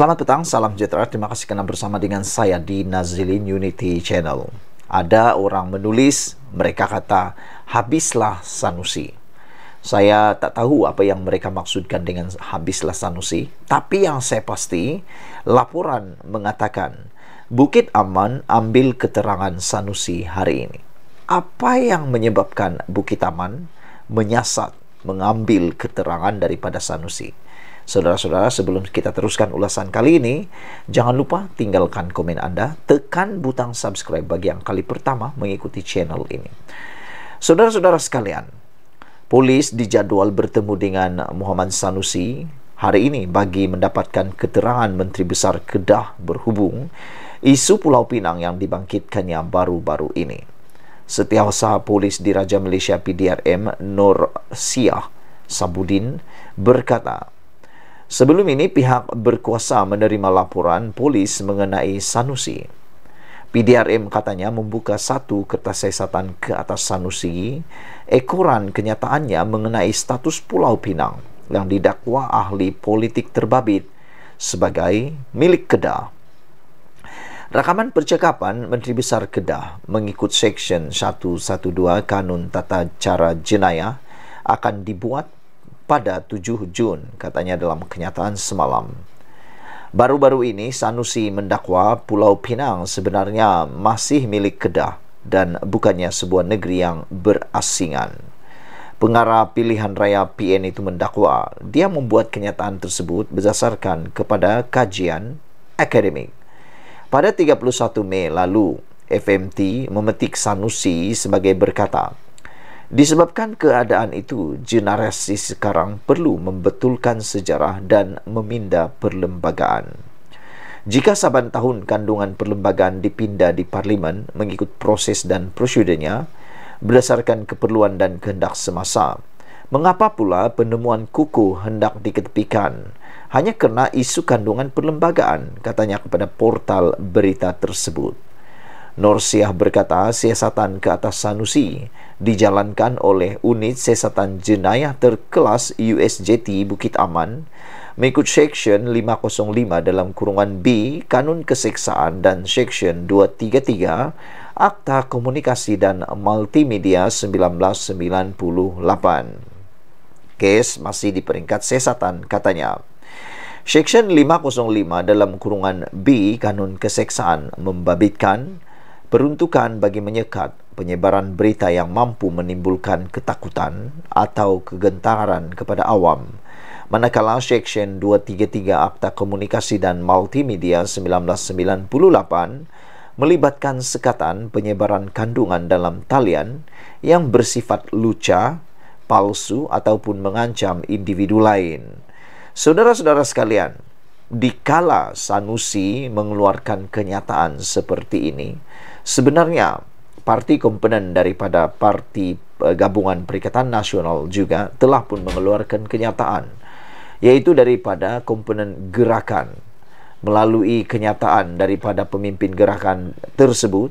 Selamat petang, salam sejahtera. Terima kasih karena bersama dengan saya di Nazilin Unity Channel. Ada orang menulis, mereka kata, habislah Sanusi. Saya tak tahu apa yang mereka maksudkan dengan habislah Sanusi, tapi yang saya pasti, laporan mengatakan, Bukit Aman ambil keterangan Sanusi hari ini. Apa yang menyebabkan Bukit Aman menyasat mengambil keterangan daripada Sanusi? Saudara-saudara, sebelum kita teruskan ulasan kali ini, jangan lupa tinggalkan komen Anda, tekan butang subscribe bagi yang kali pertama mengikuti channel ini. Saudara-saudara sekalian, polis dijadwal bertemu dengan Muhammad Sanusi hari ini bagi mendapatkan keterangan Menteri Besar Kedah berhubung isu Pulau Pinang yang dibangkitkannya baru-baru ini. Setiausaha polis di Raja Malaysia PDRM Nur Siah Sabudin berkata, Sebelum ini pihak berkuasa menerima laporan polis mengenai Sanusi. PDRM katanya membuka satu kertas sesatan ke atas Sanusi, ekoran kenyataannya mengenai status Pulau Pinang yang didakwa ahli politik terbabit sebagai milik Kedah. Rakaman percakapan Menteri Besar Kedah mengikut Seksyen 112 Kanun Tata Cara Jenayah akan dibuat pada 7 Jun, katanya dalam kenyataan semalam. Baru-baru ini Sanusi mendakwa Pulau Pinang sebenarnya masih milik Kedah dan bukannya sebuah negeri yang berasingan. Pengarah pilihan raya PN itu mendakwa dia membuat kenyataan tersebut berdasarkan kepada kajian akademik. Pada 31 Mei lalu, FMT memetik Sanusi sebagai berkata, Disebabkan keadaan itu, generasi sekarang perlu membetulkan sejarah dan meminda perlembagaan. Jika saban tahun kandungan perlembagaan dipinda di parlimen mengikut proses dan prosedurnya berdasarkan keperluan dan kehendak semasa, mengapa pula penemuan kuku hendak diketepikan? Hanya kerana isu kandungan perlembagaan, katanya kepada portal berita tersebut. Norsiah berkata siasatan ke atas Sanusi dijalankan oleh unit siasatan jenayah terkelas USJT Bukit Aman mengikut Seksyen 505 dalam kurungan B Kanun Keseksaan dan Seksyen 233 Akta Komunikasi dan Multimedia 1998. Kes masih di peringkat sesatan katanya. Seksyen 505 dalam kurungan B Kanun Keseksaan membabitkan peruntukan bagi menyekat penyebaran berita yang mampu menimbulkan ketakutan atau kegentaran kepada awam. Manakala Seksyen 233 Akta Komunikasi dan Multimedia 1998 melibatkan sekatan penyebaran kandungan dalam talian yang bersifat lucah, palsu ataupun mengancam individu lain. Saudara-saudara sekalian, dikala Sanusi mengeluarkan kenyataan seperti ini, sebenarnya parti komponen daripada parti eh, gabungan perikatan nasional juga telah pun mengeluarkan kenyataan iaitu daripada komponen gerakan melalui kenyataan daripada pemimpin gerakan tersebut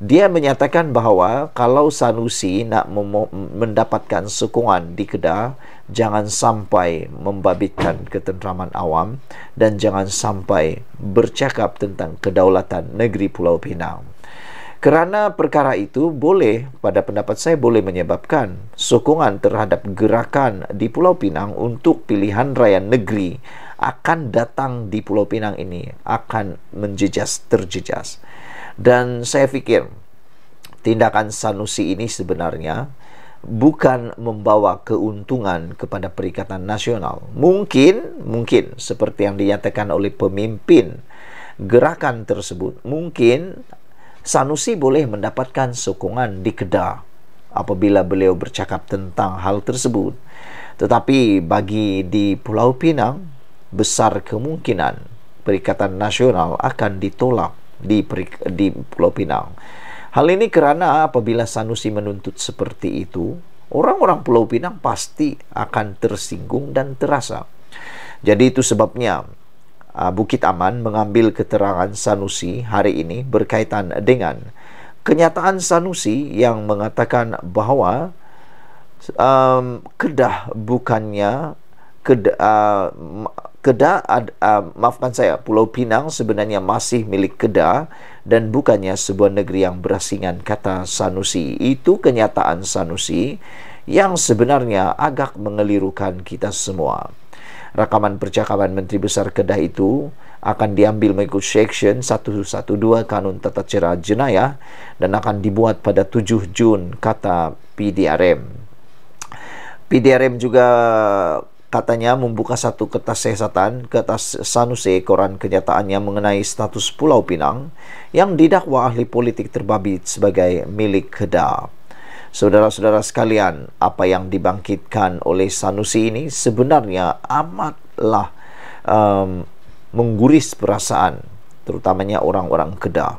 dia menyatakan bahawa kalau Sanusi nak mendapatkan sokongan di Kedah jangan sampai membabitkan ketenteraman awam dan jangan sampai bercakap tentang kedaulatan negeri Pulau Pinang. kerana perkara itu boleh, pada pendapat saya boleh menyebabkan sokongan terhadap gerakan di Pulau Pinang untuk pilihan raya negeri akan datang di Pulau Pinang ini, akan menjejas terjejas. Dan saya pikir tindakan Sanusi ini sebenarnya bukan membawa keuntungan kepada perikatan nasional. Mungkin, mungkin seperti yang dinyatakan oleh pemimpin gerakan tersebut mungkin Sanusi boleh mendapatkan sokongan di Kedah apabila beliau bercakap tentang hal tersebut. Tetapi bagi di Pulau Pinang, besar kemungkinan Perikatan Nasional akan ditolak di, perik- di Pulau Pinang. Hal ini kerana apabila Sanusi menuntut seperti itu, orang-orang Pulau Pinang pasti akan tersinggung dan terasa. Jadi itu sebabnya Ah, Bukit Aman mengambil keterangan Sanusi hari ini berkaitan dengan kenyataan Sanusi yang mengatakan bahawa um, Kedah bukannya ah, Kedah, uh, Kedah uh, maafkan saya Pulau Pinang sebenarnya masih milik Kedah dan bukannya sebuah negeri yang berasingan kata Sanusi itu kenyataan Sanusi yang sebenarnya agak mengelirukan kita semua rakaman percakapan Menteri Besar Kedah itu akan diambil mengikut Seksyen 112 Kanun Tata Cera Jenayah dan akan dibuat pada 7 Jun kata PDRM. PDRM juga katanya membuka satu kertas sehatan, kertas sanusi koran kenyataannya mengenai status Pulau Pinang yang didakwa ahli politik terbabit sebagai milik Kedah. Saudara-saudara sekalian, apa yang dibangkitkan oleh Sanusi ini sebenarnya amatlah um, mengguris perasaan, terutamanya orang-orang Kedah,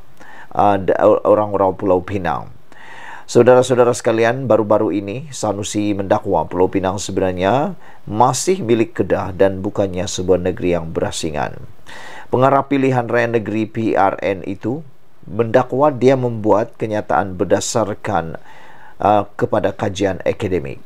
uh, orang-orang uh, Pulau Pinang. Saudara-saudara sekalian, baru-baru ini Sanusi mendakwa Pulau Pinang sebenarnya masih milik Kedah dan bukannya sebuah negeri yang berasingan. Pengarah pilihan raya negeri PRN itu mendakwa dia membuat kenyataan berdasarkan uh, kepada kajian akademik.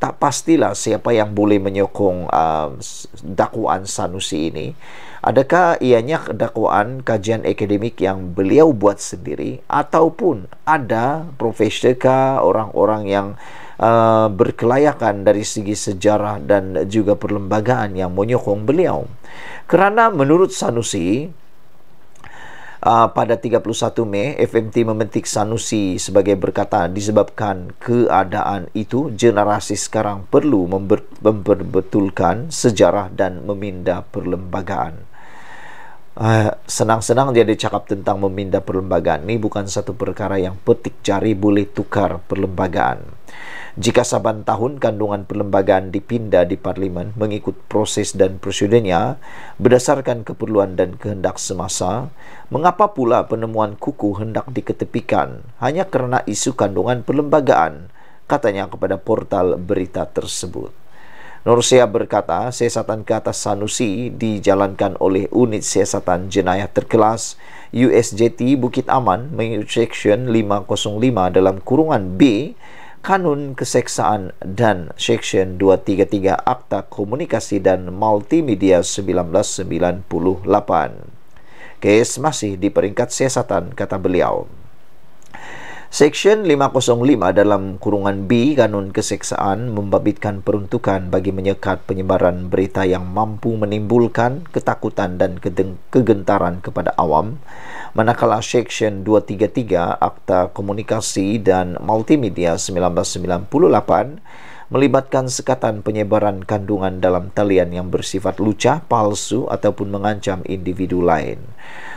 Tak pastilah siapa yang boleh menyokong uh, dakwaan Sanusi ini. Adakah ianya dakwaan kajian akademik yang beliau buat sendiri ataupun ada profesor kah orang-orang yang uh, berkelayakan dari segi sejarah dan juga perlembagaan yang menyokong beliau? Kerana menurut Sanusi, uh, pada 31 Mei FMT memetik Sanusi sebagai berkata disebabkan keadaan itu generasi sekarang perlu memperbetulkan sejarah dan meminda perlembagaan uh, senang-senang dia cakap tentang meminda perlembagaan ini bukan satu perkara yang petik jari boleh tukar perlembagaan jika saban tahun kandungan perlembagaan dipindah di parlimen mengikut proses dan prosedurnya berdasarkan keperluan dan kehendak semasa, mengapa pula penemuan kuku hendak diketepikan hanya kerana isu kandungan perlembagaan, katanya kepada portal berita tersebut. Nursia berkata, siasatan ke atas Sanusi dijalankan oleh unit siasatan jenayah terkelas USJT Bukit Aman, mengikut Seksyen 505 dalam kurungan B Kanun Keseksaan dan Seksyen 233 Akta Komunikasi dan Multimedia 1998. Kes masih di peringkat siasatan, kata beliau. Seksyen 505 dalam kurungan B kanun keseksaan membabitkan peruntukan bagi menyekat penyebaran berita yang mampu menimbulkan ketakutan dan kegentaran kepada awam manakala Seksyen 233 Akta Komunikasi dan Multimedia 1998 melibatkan sekatan penyebaran kandungan dalam talian yang bersifat lucah, palsu ataupun mengancam individu lain.